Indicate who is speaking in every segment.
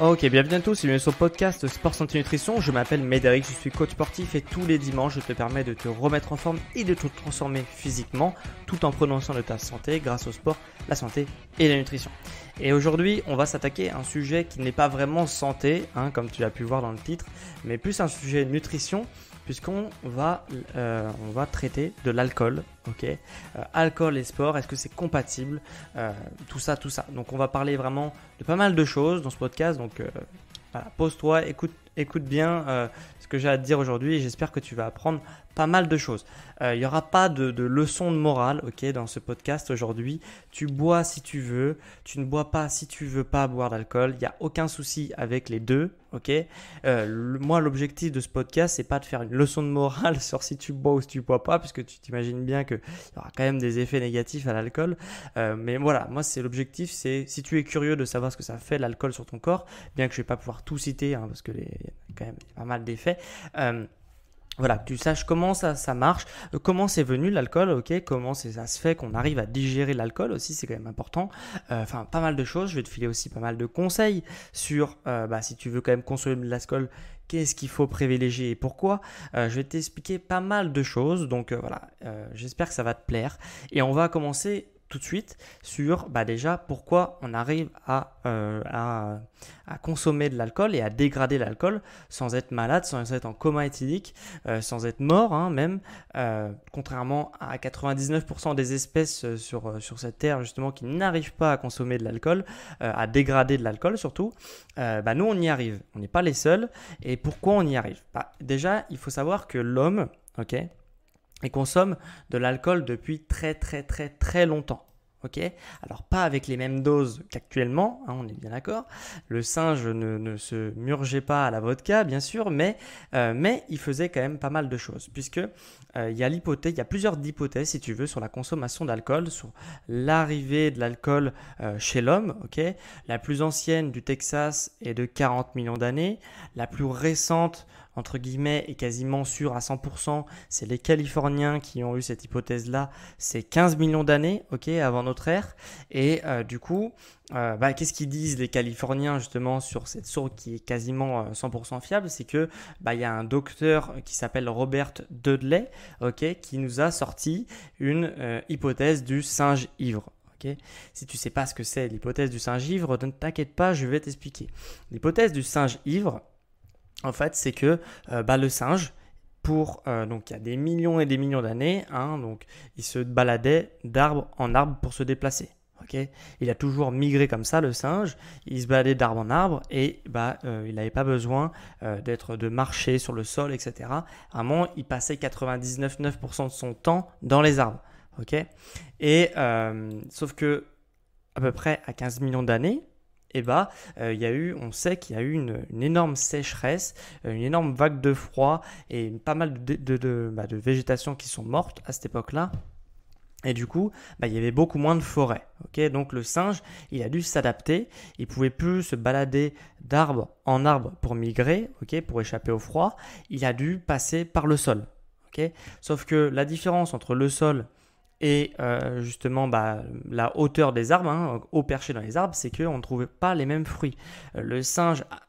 Speaker 1: Ok, bienvenue à tous bienvenue sur le podcast Sport Santé Nutrition. Je m'appelle Médéric, je suis coach sportif et tous les dimanches je te permets de te remettre en forme et de te transformer physiquement tout en prononçant de ta santé grâce au sport, la santé et la nutrition. Et aujourd'hui, on va s'attaquer à un sujet qui n'est pas vraiment santé, hein, comme tu l'as pu voir dans le titre, mais plus un sujet nutrition puisqu'on va, euh, on va traiter de l'alcool. Ok, euh, alcool et sport, est-ce que c'est compatible euh, Tout ça, tout ça. Donc on va parler vraiment de pas mal de choses dans ce podcast. Donc pose-toi, écoute écoute bien euh, ce que j'ai à te dire aujourd'hui et j'espère que tu vas apprendre pas mal de choses. Euh, il n'y aura pas de, leçon de morale ok, dans ce podcast aujourd'hui. Tu bois si tu veux, tu ne bois pas si tu veux pas boire d'alcool. Il n'y a aucun souci avec les deux. ok euh, moi, l'objectif de ce podcast, c'est pas de faire une leçon de morale sur si tu bois ou si tu bois pas, puisque tu t'imagines bien qu'il y aura quand même des effets négatifs à l'alcool. mais voilà, moi, c'est l'objectif, c'est si tu es curieux de savoir ce que ça fait l'alcool sur ton corps, bien que je ne vais pas pouvoir tout citer, hein, parce que les quand même pas mal d'effets. Euh, voilà, que tu saches comment ça, ça marche, euh, comment c'est venu l'alcool, ok, comment ça se fait qu'on arrive à digérer l'alcool aussi, c'est quand même important. Euh, enfin, pas mal de choses. Je vais te filer aussi pas mal de conseils sur, bah, si tu veux quand même consommer de l'alcool, qu'est-ce qu'il faut privilégier et pourquoi. je vais t'expliquer pas mal de choses, donc voilà, j'espère que ça va te plaire. Et on va commencer tout de suite sur bah déjà pourquoi on arrive euh, à, à, consommer de l'alcool et à dégrader l'alcool sans être malade, sans être en coma éthylique, euh, sans être mort hein, même, euh, contrairement à 99% des espèces sur, sur cette terre justement qui n'arrivent pas à consommer de l'alcool, à dégrader de l'alcool surtout, bah nous on y arrive, on n'est pas les seuls. Et pourquoi on y arrive bah, Déjà il faut savoir que l'homme, ok et consomment de l'alcool depuis très très très très longtemps. Ok Alors pas avec les mêmes doses qu'actuellement, hein, on est bien d'accord. Le singe ne, se murgeait pas à la vodka, bien sûr, mais, euh, mais il faisait quand même pas mal de choses, puisque euh, il y a l'hypothèse, il y a plusieurs hypothèses, si tu veux, sur la consommation d'alcool, sur l'arrivée de l'alcool euh, chez l'homme. Ok La plus ancienne du Texas est de 40 millions d'années, la plus récente entre guillemets, est quasiment sûr à 100%. C'est les Californiens qui ont eu cette hypothèse-là, c'est 15 millions d'années, ok, avant notre ère. Et euh, du coup, euh, bah, qu'est-ce qu'ils disent les Californiens justement sur cette source qui est quasiment 100% euh, fiable C'est que bah, il y a un docteur qui s'appelle Robert Dudley, ok, qui nous a sorti une hypothèse du singe ivre. Ok Si tu ne sais pas ce que c'est l'hypothèse du singe ivre, ne t'inquiète pas, je vais t'expliquer. L'hypothèse du singe ivre, en fait, c'est que euh, bah, le singe, pour, euh, donc il y a des millions et des millions d'années, hein, donc il se baladait d'arbre en arbre pour se déplacer. Okay il a toujours migré comme ça, le singe. Il se baladait d'arbre en arbre et bah, euh, il n'avait pas besoin d'être de marcher sur le sol, etc. Vraiment, il passait 99,9% de son temps dans les arbres. Okay et sauf que à peu près à 15 millions d'années, eh ben, euh, il y a eu, on sait qu'il y a eu une, énorme sécheresse, euh, une énorme vague de froid et pas mal de, de, bah, végétations qui sont mortes à cette époque-là. Et du coup, bah, il y avait beaucoup moins de forêts. Donc le singe, il a dû s'adapter. Il pouvait plus se balader d'arbre en arbre pour migrer, pour échapper au froid. Il a dû passer par le sol. Sauf que la différence entre le sol et euh, justement bah, la hauteur des arbres, hein, au perché dans les arbres, c'est qu'on ne trouve pas les mêmes fruits. Euh, le singe, ah,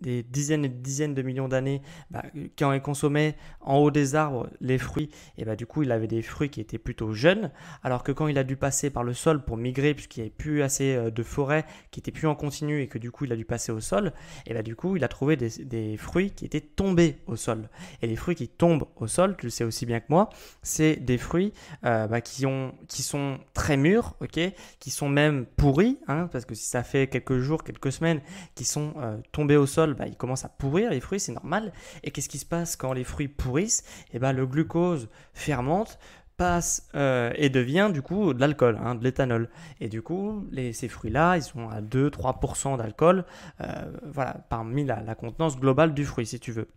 Speaker 1: des dizaines et des dizaines de millions d'années, bah, quand il consommait en haut des arbres les fruits, et bah, du coup il avait des fruits qui étaient plutôt jeunes, alors que quand il a dû passer par le sol pour migrer, puisqu'il n'y avait plus assez euh, de forêt, qui était plus en continu, et que du coup il a dû passer au sol, et bah, du coup il a trouvé des, fruits qui étaient tombés au sol. Et les fruits qui tombent au sol, tu le sais aussi bien que moi, c'est des fruits euh, bah, qui, ont, qui sont très mûrs, qui sont même pourris, hein, parce que si ça fait quelques jours, quelques semaines, qui sont euh, tombés au sol, bah, il commence à pourrir, les fruits, c'est normal. Et qu'est-ce qui se passe quand les fruits pourrissent Et eh ben, Le glucose fermente, passe euh, et devient du coup de l'alcool, hein, de l'éthanol. Et du coup, ces fruits-là, ils sont à 2-3% d'alcool euh, voilà, parmi la contenance globale du fruit, si tu veux.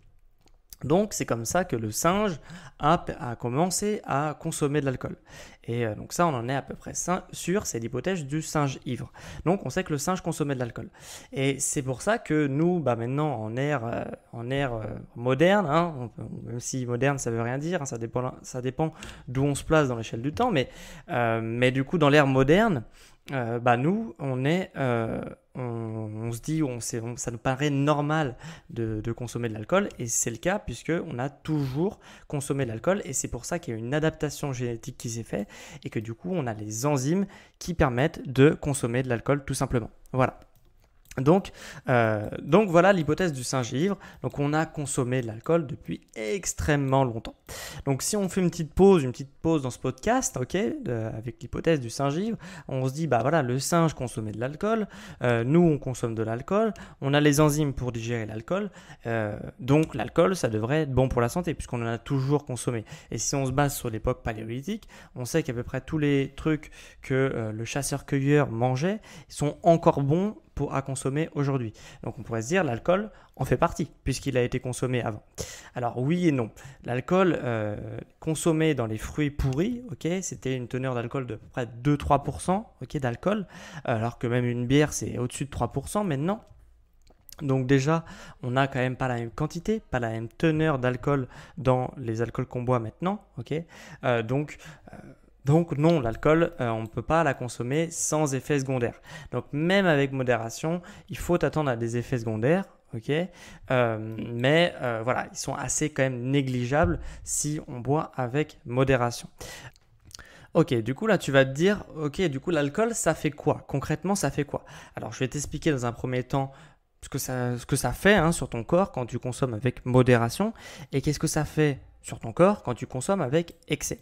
Speaker 1: Donc c'est comme ça que le singe a, commencé à consommer de l'alcool. Et euh, donc ça, on en est à peu près sûr, c'est l'hypothèse du singe ivre. Donc on sait que le singe consommait de l'alcool. Et c'est pour ça que nous, bah, maintenant, en ère, euh, en euh, moderne, hein, même si moderne ça veut rien dire, hein, ça dépend, ça dépend d'où on se place dans l'échelle du temps, mais, mais du coup dans l'ère moderne, bah, nous, on est on, se dit, on, ça nous paraît normal de, de consommer de l'alcool, et c'est le cas puisque on a toujours consommé de l'alcool, et c'est pour ça qu'il y a une adaptation génétique qui s'est faite, et que du coup on a les enzymes qui permettent de consommer de l'alcool tout simplement. Voilà. Donc, euh, donc voilà l'hypothèse du singe ivre. Donc on a consommé de l'alcool depuis extrêmement longtemps. Donc si on fait une petite pause, une petite pause dans ce podcast, ok, avec l'hypothèse du singe ivre, on se dit bah voilà le singe consommait de l'alcool, euh, nous on consomme de l'alcool, on a les enzymes pour digérer l'alcool, euh, donc l'alcool ça devrait être bon pour la santé puisqu'on en a toujours consommé. Et si on se base sur l'époque paléolithique, on sait qu'à peu près tous les trucs que le chasseur-cueilleur mangeait sont encore bons pour, à consommer aujourd'hui. Donc on pourrait se dire l'alcool en fait partie puisqu'il a été consommé avant. Alors oui et non. L'alcool euh, consommé dans les fruits pourris, ok, c'était une teneur d'alcool de près de 2-3%, ok, d'alcool, alors que même une bière c'est au-dessus de 3% maintenant. Donc déjà, on n'a quand même pas la même quantité, pas la même teneur d'alcool dans les alcools qu'on boit maintenant, ok. Euh, donc euh, donc non, l'alcool, euh, on ne peut pas la consommer sans effets secondaires. Donc même avec modération, il faut attendre à des effets secondaires. Ok, euh, mais euh, voilà, ils sont assez quand même négligeables si on boit avec modération. Ok, du coup là tu vas te dire, ok, du coup l'alcool ça fait quoi Concrètement ça fait quoi Alors je vais t'expliquer dans un premier temps ce que ça, ce que ça fait hein, sur ton corps quand tu consommes avec modération et qu'est-ce que ça fait sur ton corps quand tu consommes avec excès.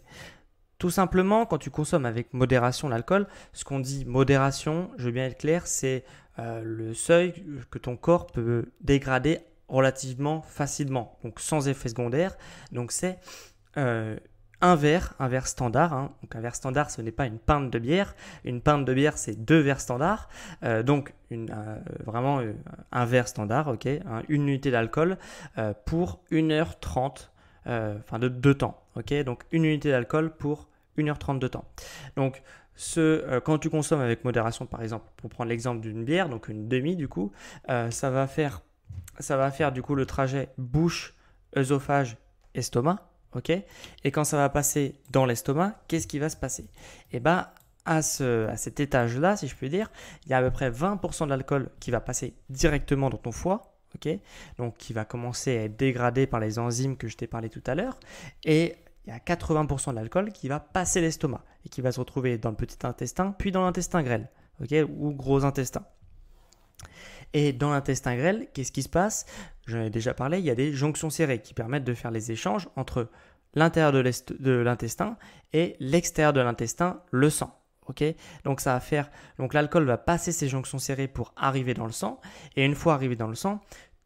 Speaker 1: Tout simplement, quand tu consommes avec modération l'alcool, ce qu'on dit modération, je veux bien être clair, c'est euh, le seuil que ton corps peut dégrader relativement facilement, donc sans effet secondaire. Donc c'est euh, un verre, un verre standard. Hein. Donc un verre standard, ce n'est pas une pinte de bière. Une pinte de bière, c'est deux verres standards. Euh, donc vraiment un verre standard, ok, hein, une unité d'alcool pour 1h30 euh, enfin de deux temps. ok Donc une unité d'alcool pour 1h30 de temps. Donc ce, euh, quand tu consommes avec modération, par exemple, pour prendre l'exemple d'une bière, donc une demi du coup, euh, ça, va faire, ça va faire du coup le trajet bouche, œsophage, estomac. ok Et quand ça va passer dans l'estomac, qu'est-ce qui va se passer Eh ben, à, ce, à, cet étage-là, si je puis dire, il y a à peu près 20% de l'alcool qui va passer directement dans ton foie donc qui va commencer à être dégradé par les enzymes que je t'ai parlé tout à l'heure. Et il y a 80% de l'alcool qui va passer l'estomac et qui va se retrouver dans le petit intestin, puis dans l'intestin grêle, ou gros intestin. Et dans l'intestin grêle, qu'est-ce qui se passe J'en ai déjà parlé, il y a des jonctions serrées qui permettent de faire les échanges entre l'intérieur de l'intestin et l'extérieur de l'intestin, le sang. Donc ça va faire. Donc l'alcool va passer ces jonctions serrées pour arriver dans le sang. Et une fois arrivé dans le sang,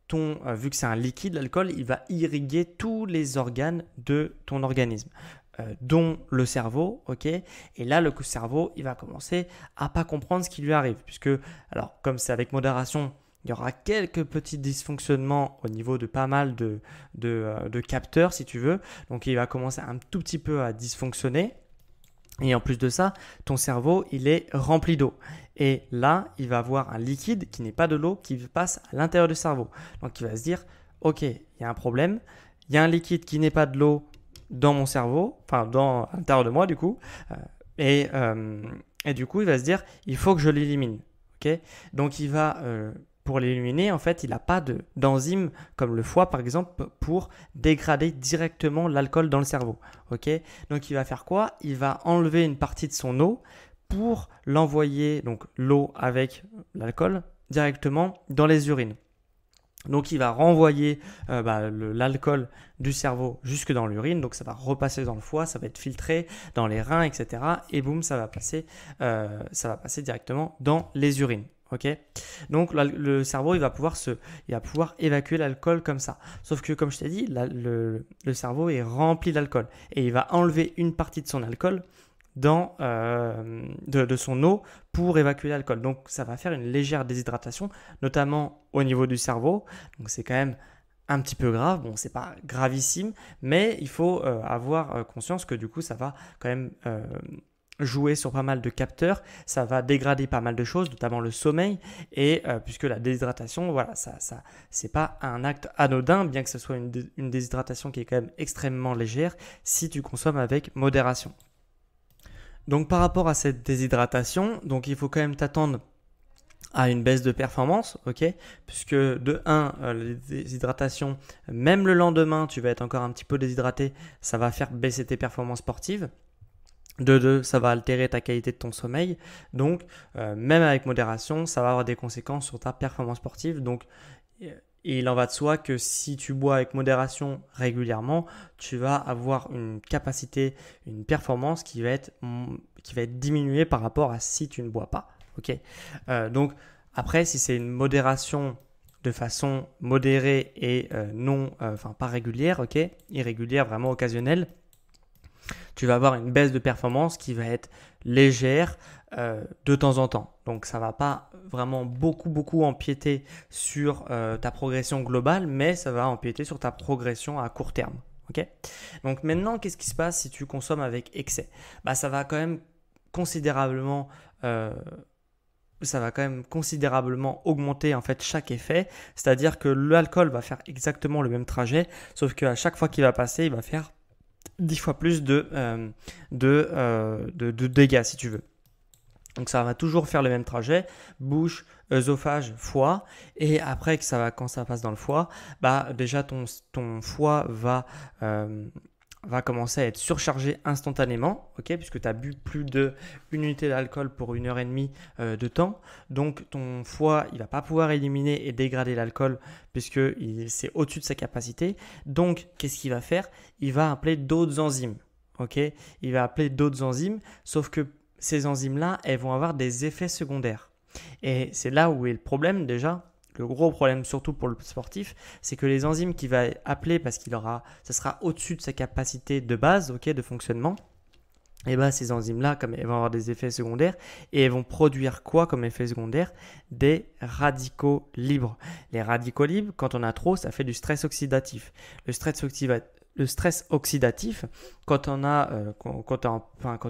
Speaker 1: ton, euh, vu que c'est un liquide, l'alcool, il va irriguer tous les organes de ton organisme, euh, dont le cerveau, ok Et là, le cerveau, il va commencer à pas comprendre ce qui lui arrive, puisque, alors, comme c'est avec modération, il y aura quelques petits dysfonctionnements au niveau de pas mal de, de euh, capteurs, si tu veux. Donc, il va commencer un tout petit peu à dysfonctionner. Et en plus de ça, ton cerveau, il est rempli d'eau. Et là, il va avoir un liquide qui n'est pas de l'eau qui passe à l'intérieur du cerveau. Donc il va se dire, OK, il y a un problème, il y a un liquide qui n'est pas de l'eau dans mon cerveau, enfin dans l'intérieur de moi du coup. Euh, euh, et, du coup, il va se dire, il faut que je l'élimine. OK Donc il va... Euh, pour l'éliminer, en fait, il n'a pas d'enzymes comme le foie, par exemple, pour dégrader directement l'alcool dans le cerveau. Ok Donc, il va faire quoi Il va enlever une partie de son eau pour l'envoyer, donc l'eau avec l'alcool, directement dans les urines. Donc il va renvoyer euh, bah, l'alcool du cerveau jusque dans l'urine, donc ça va repasser dans le foie, ça va être filtré dans les reins, etc. Et boum, ça va passer, euh, ça va passer directement dans les urines. Ok Donc le cerveau, il va pouvoir se, il va pouvoir évacuer l'alcool comme ça. Sauf que comme je t'ai dit, le, cerveau est rempli d'alcool et il va enlever une partie de son alcool dans euh, de, son eau pour évacuer l'alcool. Donc ça va faire une légère déshydratation, notamment au niveau du cerveau. Donc c'est quand même un petit peu grave. Bon, c'est pas gravissime, mais il faut euh, avoir euh, conscience que du coup, ça va quand même jouer sur pas mal de capteurs, ça va dégrader pas mal de choses, notamment le sommeil, et euh, puisque la déshydratation, voilà, ça, ça, c'est pas un acte anodin, bien que ce soit une, déshydratation qui est quand même extrêmement légère, si tu consommes avec modération. Donc par rapport à cette déshydratation, donc il faut quand même t'attendre à une baisse de performance, ok Puisque de 1, euh, la déshydratation, même le lendemain, tu vas être encore un petit peu déshydraté, ça va faire baisser tes performances sportives. De deux, ça va altérer ta qualité de ton sommeil. Donc, euh, même avec modération, ça va avoir des conséquences sur ta performance sportive. Donc, euh, il en va de soi que si tu bois avec modération régulièrement, tu vas avoir une capacité, une performance qui va être, qui va être diminuée par rapport à si tu ne bois pas. Ok. Euh, donc, après, si c'est une modération de façon modérée et non, enfin pas régulière, ok, irrégulière, vraiment occasionnelle, tu vas avoir une baisse de performance qui va être légère euh, de temps en temps. Donc ça ne va pas vraiment beaucoup beaucoup empiéter sur euh, ta progression globale, mais ça va empiéter sur ta progression à court terme. Ok Donc maintenant, qu'est-ce qui se passe si tu consommes avec excès Bah ça va quand même considérablement euh, ça va quand même considérablement augmenter en fait chaque effet. C'est-à-dire que l'alcool va faire exactement le même trajet, sauf qu'à chaque fois qu'il va passer, il va faire 10 fois plus de, euh, euh, de, de, dégâts, si tu veux. Donc ça va toujours faire le même trajet, bouche, œsophage, foie, et après que ça va, quand ça passe dans le foie, bah déjà ton, ton foie va, euh, va commencer à être surchargé instantanément, ok, puisque tu as bu plus de unité d'alcool pour une heure et demie euh, de temps. Donc ton foie, il va pas pouvoir éliminer et dégrader l'alcool puisque c'est au-dessus de sa capacité. Donc qu'est-ce qu'il va faire Il va appeler d'autres enzymes, ok Il va appeler d'autres enzymes, sauf que ces enzymes-là, elles vont avoir des effets secondaires. Et c'est là où est le problème déjà, le gros problème, surtout pour le sportif, c'est que les enzymes qu'il va appeler parce qu'il aura, ça sera au-dessus de sa capacité de base, ok, de fonctionnement. Et eh ben ces enzymes-là, comme elles vont avoir des effets secondaires, et elles vont produire quoi comme effet secondaire Des radicaux libres. Les radicaux libres, quand on a trop, ça fait du stress oxydatif. Le stress oxydatif le stress oxydatif, quand on a, euh, quand, en,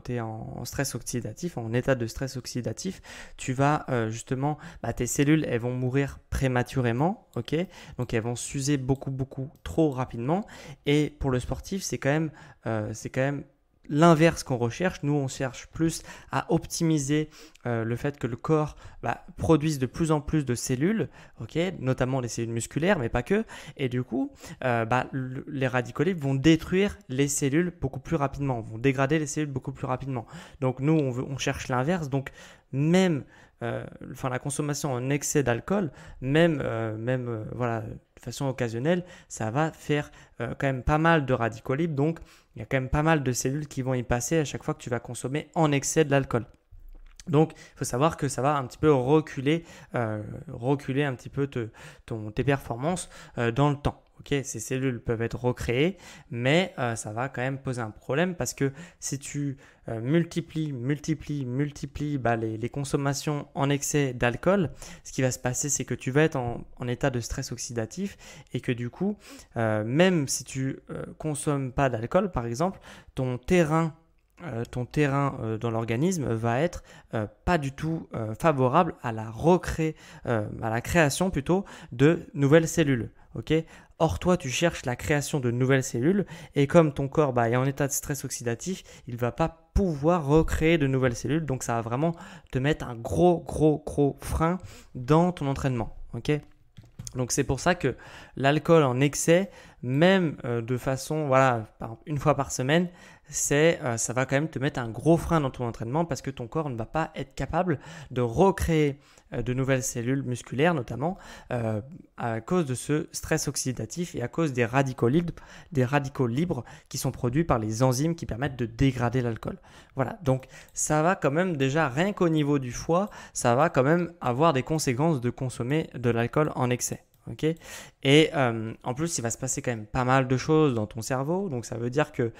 Speaker 1: es en stress oxydatif, en état de stress oxydatif, tu vas euh, justement, bah, tes cellules, elles vont mourir prématurément, ok Donc elles vont s'user beaucoup, beaucoup trop rapidement. Et pour le sportif, c'est quand même, euh, c'est quand même l'inverse qu'on recherche. Nous, on cherche plus à optimiser euh, le fait que le corps bah, produise de plus en plus de cellules, notamment les cellules musculaires, mais pas que. Et du coup, euh, bah, les radicaux vont détruire les cellules beaucoup plus rapidement, vont dégrader les cellules beaucoup plus rapidement. Donc nous, on, on cherche l'inverse. Donc même, euh, la consommation en excès d'alcool, même, même voilà façon occasionnelle, ça va faire euh, quand même pas mal de radicaux libres. Donc, il y a quand même pas mal de cellules qui vont y passer à chaque fois que tu vas consommer en excès de l'alcool. Donc, il faut savoir que ça va un petit peu reculer, euh, reculer un petit peu tes performances euh, dans le temps ces cellules peuvent être recréées, mais euh, ça va quand même poser un problème parce que si tu euh, multiplies, multiplies, multiplies bah, les, consommations en excès d'alcool, ce qui va se passer, c'est que tu vas être en, état de stress oxydatif et que du coup, euh, même si tu consommes pas d'alcool, par exemple, ton terrain ton terrain dans l'organisme va être pas du tout favorable à la recré... à la création plutôt de nouvelles cellules. Ok Or, toi, tu cherches la création de nouvelles cellules, et comme ton corps bah, est en état de stress oxydatif, il va pas pouvoir recréer de nouvelles cellules, donc ça va vraiment te mettre un gros, gros, gros frein dans ton entraînement. ok donc c'est pour ça que l'alcool en excès, même euh, de façon, voilà, une fois par semaine, c'est euh, ça va quand même te mettre un gros frein dans ton entraînement parce que ton corps ne va pas être capable de recréer euh, de nouvelles cellules musculaires notamment euh, à cause de ce stress oxydatif et à cause des radicaux libres, des radicaux libres qui sont produits par les enzymes qui permettent de dégrader l'alcool. Voilà, donc ça va quand même déjà rien qu'au niveau du foie, ça va quand même avoir des conséquences de consommer de l'alcool en excès. Et euh, en plus, il va se passer quand même pas mal de choses dans ton cerveau, donc ça veut dire que euh,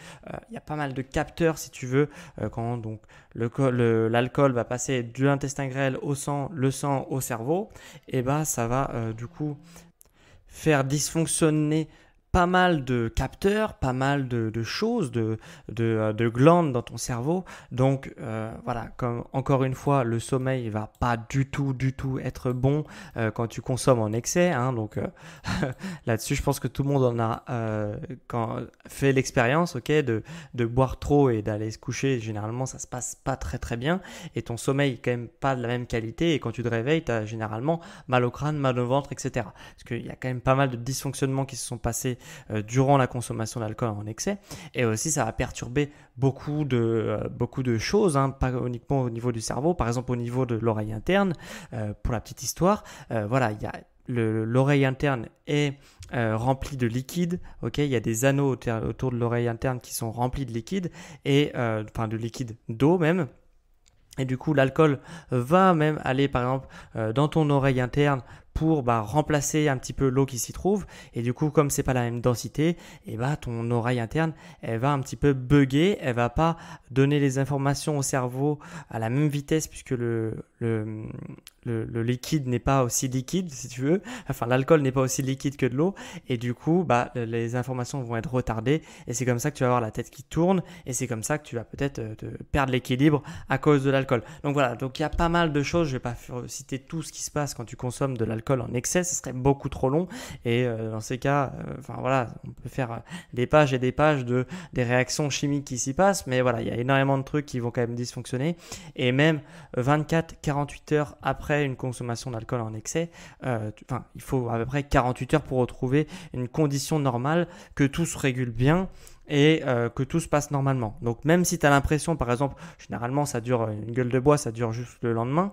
Speaker 1: il y a pas mal de capteurs, si tu veux, euh, quand donc l'alcool va passer de l'intestin grêle au sang, le sang au cerveau, et bah ça va du coup faire dysfonctionner pas mal de capteurs, pas mal de, choses, de, euh, de, glandes dans ton cerveau. Donc euh, voilà, comme encore une fois, le sommeil va pas du tout, du tout être bon euh, quand tu consommes en excès. Hein. donc là-dessus, je pense que tout le monde en a fait l'expérience, ok, de, de boire trop et d'aller se coucher. Généralement, ça se passe pas très très bien et ton sommeil est quand même pas de la même qualité. Et quand tu te réveilles, tu as généralement mal au crâne, mal au ventre, etc. Parce qu'il y a quand même pas mal de dysfonctionnements qui se sont passés euh, durant la consommation d'alcool en excès. Et aussi, ça va perturber euh, beaucoup de, choses, hein, pas uniquement au niveau du cerveau, par exemple au niveau de l'oreille interne. Euh, pour la petite histoire, voilà, y a l'oreille interne est remplie de liquide. Ok, il y a des anneaux autour de l'oreille interne qui sont remplis de liquide et enfin de liquide d'eau même. Et du coup, l'alcool va même aller, par exemple, dans ton oreille interne pour bah, remplacer un petit peu l'eau qui s'y trouve. Et du coup, comme c'est pas la même densité, et eh bah, ton oreille interne, elle va un petit peu bugger, elle va pas donner les informations au cerveau à la même vitesse puisque le, le, le, liquide n'est pas aussi liquide, si tu veux. Enfin, l'alcool n'est pas aussi liquide que de l'eau. Et du coup, bah, les informations vont être retardées. Et c'est comme ça que tu vas avoir la tête qui tourne. Et c'est comme ça que tu vas peut-être euh, perdre l'équilibre à cause de l'alcool. Donc voilà. Donc il y a pas mal de choses. Je vais pas euh, citer tout ce qui se passe quand tu consommes de l'alcool en excès. Ce serait beaucoup trop long. Et euh, dans ces cas, enfin voilà, on peut faire des pages et des pages de des réactions chimiques qui s'y passent. Mais voilà, il y a énormément de trucs qui vont quand même dysfonctionner. Et même 24, 48 heures après une consommation d'alcool en excès, euh, il faut à peu près 48 heures pour retrouver une condition normale, que tout se régule bien et euh, que tout se passe normalement. Donc même si tu as l'impression, par exemple, généralement ça dure euh, une gueule de bois, ça dure juste le lendemain,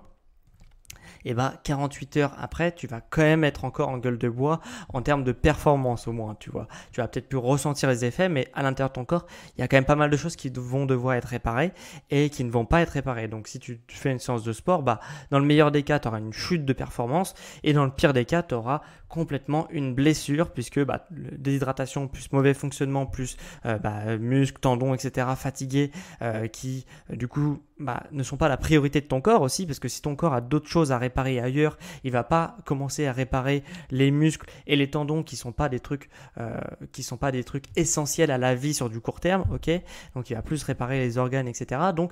Speaker 1: et eh 48 ben, heures après, tu vas quand même être encore en gueule de bois en termes de performance au moins, tu vois. Tu vas peut-être plus ressentir les effets, mais à l'intérieur de ton corps, il y a quand même pas mal de choses qui vont devoir être réparées et qui ne vont pas être réparées. Donc si tu fais une séance de sport, bah dans le meilleur des cas, tu auras une chute de performance et dans le pire des cas, tu auras complètement une blessure puisque bah, déshydratation plus mauvais fonctionnement plus euh, bah, muscles, tendons, etc. fatigués euh, qui euh, du coup bah, ne sont pas la priorité de ton corps aussi, parce que si ton corps a d'autres choses à réparer ailleurs, il va pas commencer à réparer les muscles et les tendons qui sont pas des trucs euh, qui sont pas des trucs essentiels à la vie sur du court terme, ok Donc il va plus réparer les organes, etc. Donc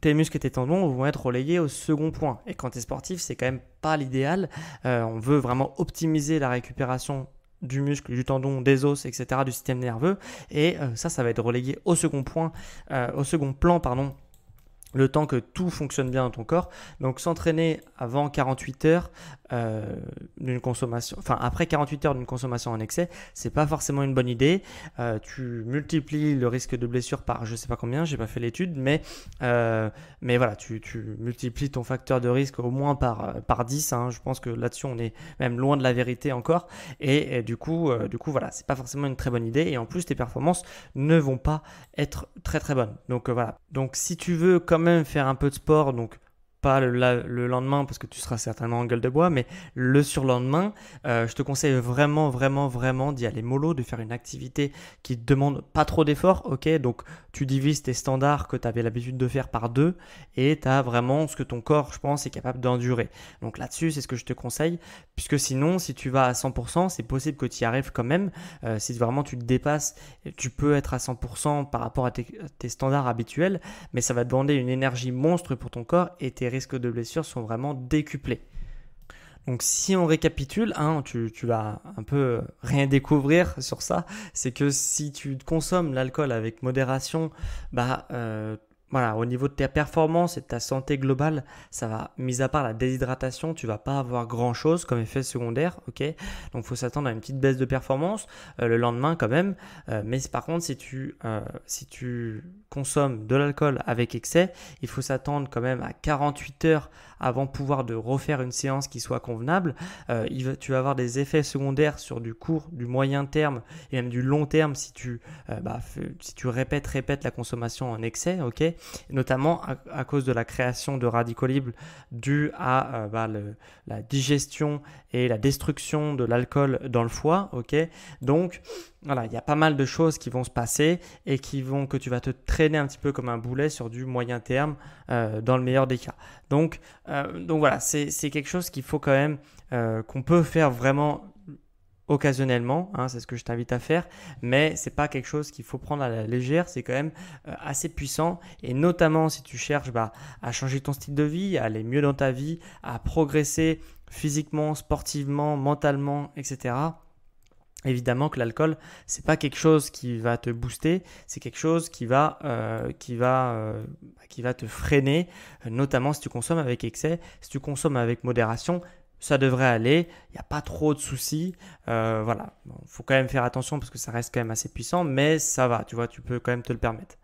Speaker 1: tes muscles et tes tendons vont être relayés au second point. Et quand tu es sportif, c'est quand même pas l'idéal. Euh, on veut vraiment optimiser la récupération du muscle, du tendon, des os, etc., du système nerveux. Et euh, ça, ça va être relayé au second point, au second plan, pardon, le temps que tout fonctionne bien dans ton corps. Donc s'entraîner avant 48 heures, euh, d'une consommation, enfin après 48 heures d'une consommation en excès, c'est pas forcément une bonne idée. Euh, tu multiplies le risque de blessure par je sais pas combien, j'ai pas fait l'étude, mais, euh, mais voilà, tu, tu, multiplies ton facteur de risque au moins par, par 10. Hein. Je pense que là-dessus on est même loin de la vérité encore, et, du coup, du coup voilà, c'est pas forcément une très bonne idée, et en plus tes performances ne vont pas être très très bonnes. Donc voilà, donc si tu veux quand même faire un peu de sport, donc pas le, lendemain parce que tu seras certainement en gueule de bois, mais le surlendemain, euh, je te conseille vraiment, vraiment, vraiment d'y aller mollo, de faire une activité qui ne demande pas trop d'efforts, ok Donc tu divises tes standards que tu avais l'habitude de faire par deux et tu as vraiment ce que ton corps, je pense, est capable d'endurer. Donc là-dessus, c'est ce que je te conseille, puisque sinon, si tu vas à 100%, c'est possible que tu y arrives quand même. Euh, si vraiment tu te dépasses, tu peux être à 100% par rapport à tes, standards habituels, mais ça va demander une énergie monstre pour ton corps et tes risques de blessures sont vraiment décuplés. Donc si on récapitule, hein, tu, tu, vas un peu rien découvrir sur ça, c'est que si tu consommes l'alcool avec modération, bah, euh, voilà, au niveau de ta performance et de ta santé globale, ça va, mis à part la déshydratation, tu vas pas avoir grand chose comme effet secondaire, ok Donc faut s'attendre à une petite baisse de performance euh, le lendemain quand même. Euh, mais par contre, si tu, euh, si tu consommes de l'alcool avec excès, il faut s'attendre quand même à 48 heures avant pouvoir de refaire une séance qui soit convenable. Il tu vas avoir des effets secondaires sur du court, du moyen terme et même du long terme si tu, bah, si tu répètes, répètes la consommation en excès, ok notamment à, cause de la création de radicaux libres due à euh, bah, la digestion et la destruction de l'alcool dans le foie. donc voilà, il y a pas mal de choses qui vont se passer et qui vont que tu vas te traîner un petit peu comme un boulet sur du moyen terme euh, dans le meilleur des cas. Donc, euh, donc voilà, c'est quelque chose qu'il faut quand même qu'on peut faire vraiment occasionnellement, hein, c'est ce que je t'invite à faire, mais c'est pas quelque chose qu'il faut prendre à la légère, c'est quand même euh, assez puissant et notamment si tu cherches bah, à changer ton style de vie, à aller mieux dans ta vie, à progresser physiquement, sportivement, mentalement, etc. Évidemment que l'alcool, c'est pas quelque chose qui va te booster, c'est quelque chose qui va, euh, qui, va, euh, qui va te freiner, notamment si tu consommes avec excès, si tu consommes avec modération, ça devrait aller, il n'y a pas trop de soucis. Euh, voilà, il faut quand même faire attention parce que ça reste quand même assez puissant, mais ça va, tu vois, tu peux quand même te le permettre.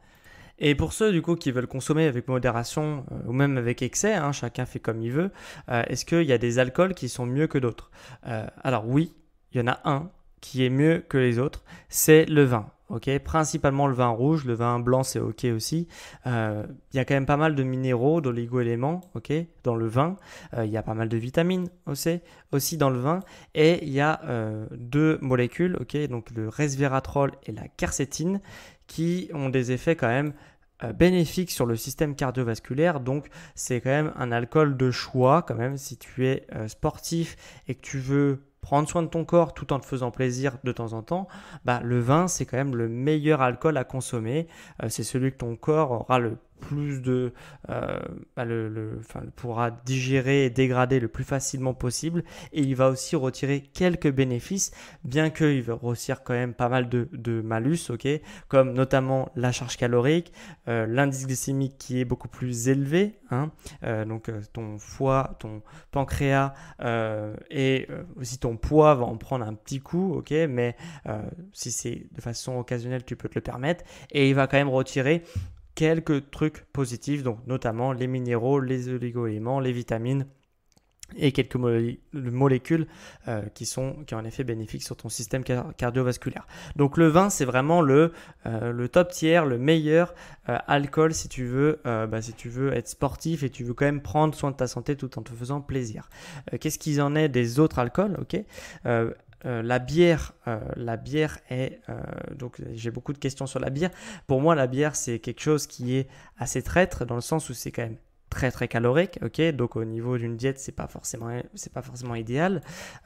Speaker 1: Et pour ceux du coup qui veulent consommer avec modération euh, ou même avec excès, hein, chacun fait comme il veut, euh, est-ce qu'il y a des alcools qui sont mieux que d'autres Alors oui, il y en a un qui est mieux que les autres, c'est le vin principalement le vin rouge, le vin blanc c'est ok aussi. Euh, il y a quand même pas mal de minéraux, d'oligo-éléments, ok, dans le vin. Euh, il y a pas mal de vitamines aussi, aussi dans le vin. Et il y a euh, deux molécules, ok, donc le resveratrol et la quercétine, qui ont des effets quand même bénéfiques sur le système cardiovasculaire. Donc c'est quand même un alcool de choix quand même si tu es sportif et que tu veux prendre soin de ton corps tout en te faisant plaisir de temps en temps, bah, le vin, c'est quand même le meilleur alcool à consommer. Euh, c'est celui que ton corps aura le plus de euh, bah, le, pourra digérer et dégrader le plus facilement possible et il va aussi retirer quelques bénéfices bien qu'il va retire quand même pas mal de, malus ok comme notamment la charge calorique euh, l'indice glycémique qui est beaucoup plus élevé hein, euh, donc ton foie ton pancréas et aussi ton poids va en prendre un petit coup ok mais si c'est de façon occasionnelle tu peux te le permettre et il va quand même retirer quelques trucs positifs, donc notamment les minéraux, les oligo-éléments, les vitamines et quelques molécules euh, qui sont qui ont effet bénéfique sur ton système cardiovasculaire. Donc le vin c'est vraiment le euh, le top tiers, le meilleur euh, alcool si tu veux bah, si tu veux être sportif et tu veux quand même prendre soin de ta santé tout en te faisant plaisir. Qu'est-ce qu'il en est des autres alcools Ok euh, la bière, euh, la bière est euh, donc j'ai beaucoup de questions sur la bière. Pour moi, la bière c'est quelque chose qui est assez traître dans le sens où c'est quand même très très calorique, ok. Donc au niveau d'une diète, c'est pas forcément c'est pas forcément idéal.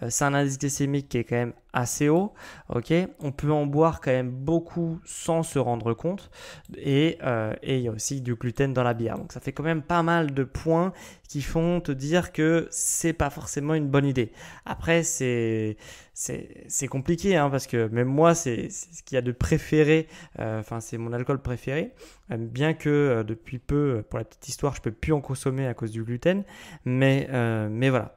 Speaker 1: c'est un indice glycémique qui est quand même assez haut, ok. On peut en boire quand même beaucoup sans se rendre compte, et et il y a aussi du gluten dans la bière. Donc ça fait quand même pas mal de points qui font te dire que c'est pas forcément une bonne idée. Après c'est c'est compliqué hein, parce que même moi c'est ce qu'il y a de préféré euh, enfin c'est mon alcool préféré euh, bien que euh, depuis peu pour la petite histoire je peux plus en consommer à cause du gluten mais mais voilà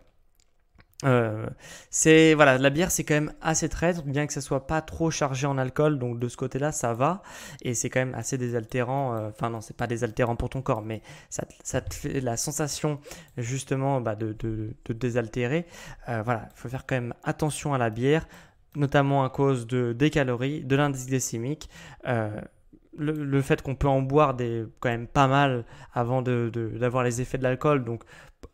Speaker 1: euh, c'est voilà, la bière c'est quand même assez traître, bien que ça soit pas trop chargé en alcool, donc de ce côté-là ça va, et c'est quand même assez désaltérant. Euh, enfin non, c'est pas désaltérant pour ton corps, mais ça, te fait la sensation justement bah, de, de, désaltérer. Euh, voilà, il faut faire quand même attention à la bière, notamment à cause de, des calories, de l'indice glycémique. Le, fait qu'on peut en boire des, quand même pas mal avant d'avoir de, les effets de l'alcool, donc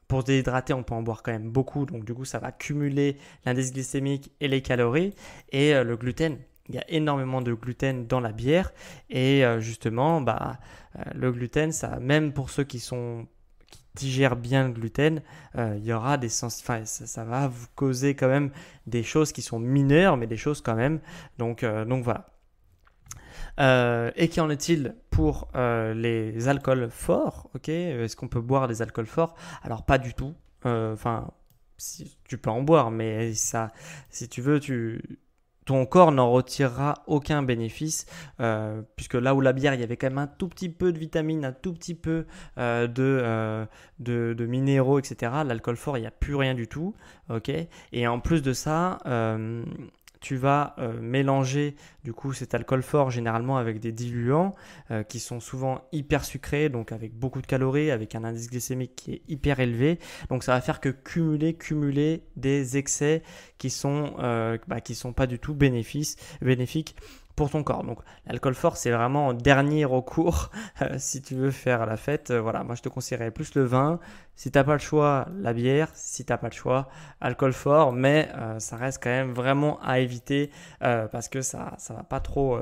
Speaker 1: pour se déhydrater, on peut en boire quand même beaucoup, donc du coup, ça va cumuler l'indice glycémique et les calories. Et euh, le gluten, il y a énormément de gluten dans la bière. Et euh, justement, bah, euh, le gluten, ça, même pour ceux qui sont qui digèrent bien le gluten, il y aura des sens, enfin, ça, va vous causer quand même des choses qui sont mineures, mais des choses quand même. Donc, donc voilà. et qu'en est-il pour euh, les alcools forts, ok euh, Est-ce qu'on peut boire des alcools forts Alors pas du tout. Euh, enfin, si, tu peux en boire, mais ça, si tu veux, tu ton corps n'en retirera aucun bénéfice, puisque là où la bière, il y avait quand même un tout petit peu de vitamines, un tout petit peu de, de, de, minéraux, etc. L'alcool fort, il n'y a plus rien du tout. ok et en plus de ça, tu vas euh, mélanger du coup cet alcool fort généralement avec des diluants euh, qui sont souvent hyper sucrés, donc avec beaucoup de calories, avec un indice glycémique qui est hyper élevé. Donc ça va faire que cumuler, cumuler des excès qui sont euh, bah, qui sont pas du tout bénéfiques ton corps. Donc l'alcool fort, c'est vraiment dernier recours euh, si tu veux faire la fête. Euh, voilà, moi je te conseillerais plus le vin. Si t'as pas le choix, la bière. Si t'as pas le choix, alcool fort. Mais euh, ça reste quand même vraiment à éviter parce que ça, ça va pas trop,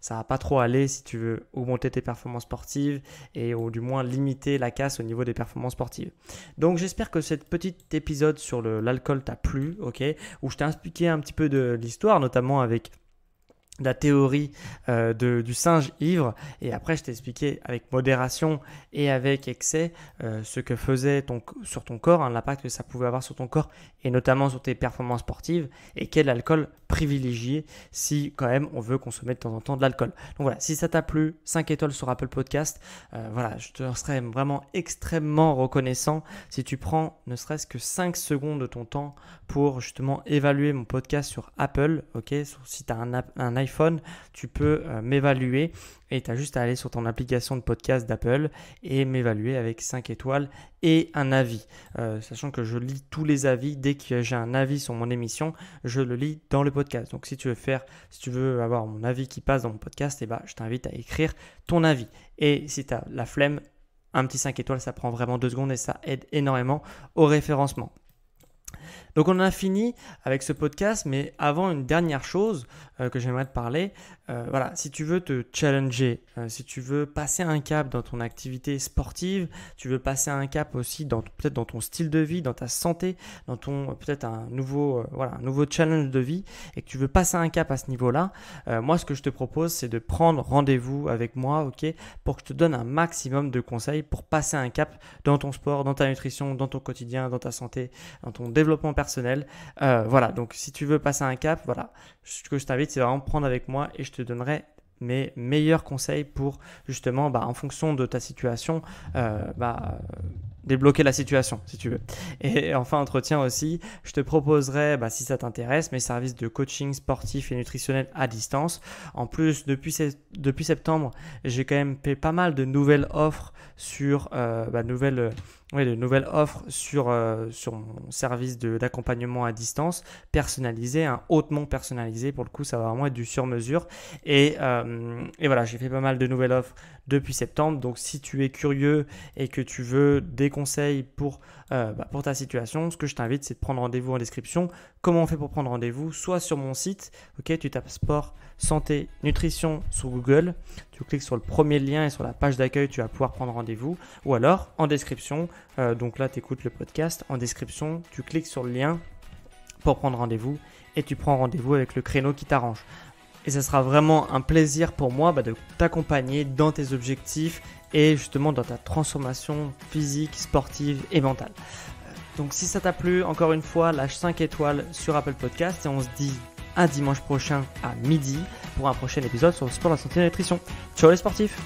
Speaker 1: ça va pas trop aller si tu veux augmenter tes performances sportives et ou du moins limiter la casse au niveau des performances sportives. Donc j'espère que cet petit épisode sur l'alcool t'a plu, ok, où je t'ai expliqué un petit peu de l'histoire, notamment avec la théorie euh, de, du singe ivre et après je t'ai expliqué avec modération et avec excès euh, ce que faisait ton, sur ton corps, hein, l'impact que ça pouvait avoir sur ton corps et notamment sur tes performances sportives et quel alcool privilégier si quand même on veut consommer de temps en temps de l'alcool. Donc voilà, si ça t'a plu, 5 étoiles sur Apple Podcast, euh, voilà, je te serais vraiment extrêmement reconnaissant si tu prends ne serait-ce que 5 secondes de ton temps pour justement évaluer mon podcast sur Apple, ok, si tu as un, un iPhone tu peux euh, m'évaluer et tu as juste à aller sur ton application de podcast d'Apple et m'évaluer avec 5 étoiles et un avis. Euh, sachant que je lis tous les avis, dès que j'ai un avis sur mon émission, je le lis dans le podcast. Donc si tu veux faire, si tu veux avoir mon avis qui passe dans mon podcast, et eh bah ben, je t'invite à écrire ton avis. Et si tu as la flemme, un petit 5 étoiles, ça prend vraiment deux secondes et ça aide énormément au référencement. Donc on a fini avec ce podcast, mais avant une dernière chose euh, que j'aimerais te parler, euh, voilà, si tu veux te challenger, euh, si tu veux passer un cap dans ton activité sportive, tu veux passer un cap aussi dans peut-être dans ton style de vie, dans ta santé, dans ton peut-être un nouveau voilà, un nouveau challenge de vie et que tu veux passer un cap à ce niveau-là, moi ce que je te propose c'est de prendre rendez-vous avec moi, OK, pour que je te donne un maximum de conseils pour passer un cap dans ton sport, dans ta nutrition, dans ton quotidien, dans ta santé, dans ton développement personnel. Euh, voilà, donc si tu veux passer un cap, voilà, ce que je t'invite, c'est vraiment prendre avec moi et je te donnerai mes meilleurs conseils pour justement, bah, en fonction de ta situation, euh, bah, débloquer la situation, si tu veux. Et enfin, entretien aussi, je te proposerai, bah, si ça t'intéresse, mes services de coaching sportif et nutritionnel à distance. En plus, depuis, depuis septembre, j'ai quand même fait pas mal de nouvelles offres sur euh, bah, nouvelles, euh, de nouvelles offres sur, euh, sur mon service d'accompagnement à distance personnalisé, hein, hautement personnalisé. Pour le coup, ça va vraiment être du sur-mesure. Et, et voilà, j'ai fait pas mal de nouvelles offres depuis septembre. Donc, si tu es curieux et que tu veux découvrir conseils pour, euh, bah, pour ta situation, ce que je t'invite, c'est de prendre rendez-vous en description. Comment on fait pour prendre rendez-vous Soit sur mon site, ok, tu tapes sport, santé, nutrition sur Google, tu cliques sur le premier lien et sur la page d'accueil, tu vas pouvoir prendre rendez-vous. Ou alors en description, euh, donc là tu écoutes le podcast, en description, tu cliques sur le lien pour prendre rendez-vous et tu prends rendez-vous avec le créneau qui t'arrange. Et ce sera vraiment un plaisir pour moi bah, de t'accompagner dans tes objectifs et justement dans ta transformation physique, sportive et mentale. Donc si ça t'a plu, encore une fois, lâche 5 étoiles sur Apple Podcast et on se dit à dimanche prochain à midi pour un prochain épisode sur le sport, la santé et la nutrition. Ciao les sportifs